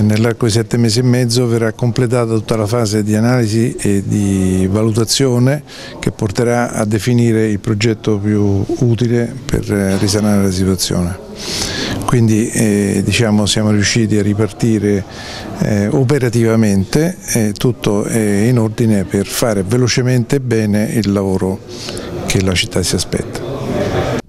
Eh, nell'arco di sette mesi e mezzo verrà completata tutta la fase di analisi e di valutazione che porterà a definire il progetto più utile per eh, risanare la situazione. Quindi eh, diciamo, siamo riusciti a ripartire eh, operativamente e eh, tutto è in ordine per fare velocemente e bene il lavoro che la città si aspetta.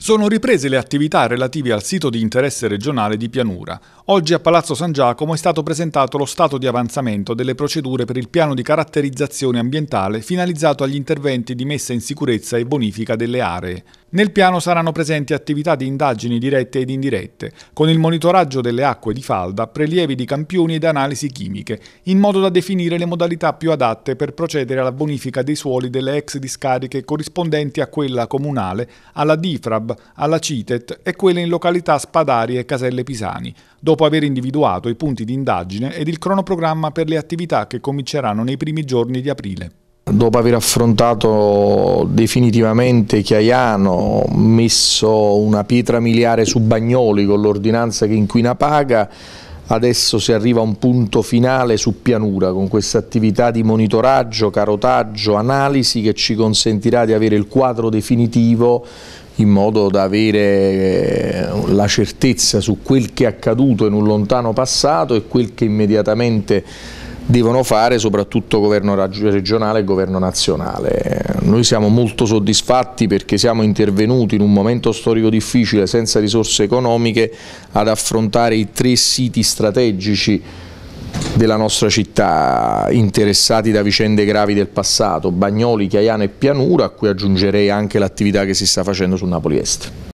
Sono riprese le attività relative al sito di interesse regionale di Pianura. Oggi a Palazzo San Giacomo è stato presentato lo stato di avanzamento delle procedure per il piano di caratterizzazione ambientale finalizzato agli interventi di messa in sicurezza e bonifica delle aree. Nel piano saranno presenti attività di indagini dirette ed indirette, con il monitoraggio delle acque di falda, prelievi di campioni ed analisi chimiche, in modo da definire le modalità più adatte per procedere alla bonifica dei suoli delle ex discariche corrispondenti a quella comunale, alla DIFRAB, alla CITET e quelle in località Spadari e Caselle Pisani, dopo aver individuato i punti di indagine ed il cronoprogramma per le attività che cominceranno nei primi giorni di aprile dopo aver affrontato definitivamente Chiaiano, messo una pietra miliare su Bagnoli con l'ordinanza che inquina paga, adesso si arriva a un punto finale su pianura con questa attività di monitoraggio, carotaggio, analisi che ci consentirà di avere il quadro definitivo in modo da avere eh, la certezza su quel che è accaduto in un lontano passato e quel che immediatamente devono fare soprattutto governo regionale e governo nazionale. Noi siamo molto soddisfatti perché siamo intervenuti in un momento storico difficile senza risorse economiche ad affrontare i tre siti strategici della nostra città interessati da vicende gravi del passato, Bagnoli, Chiaiano e Pianura, a cui aggiungerei anche l'attività che si sta facendo su Napoli Est.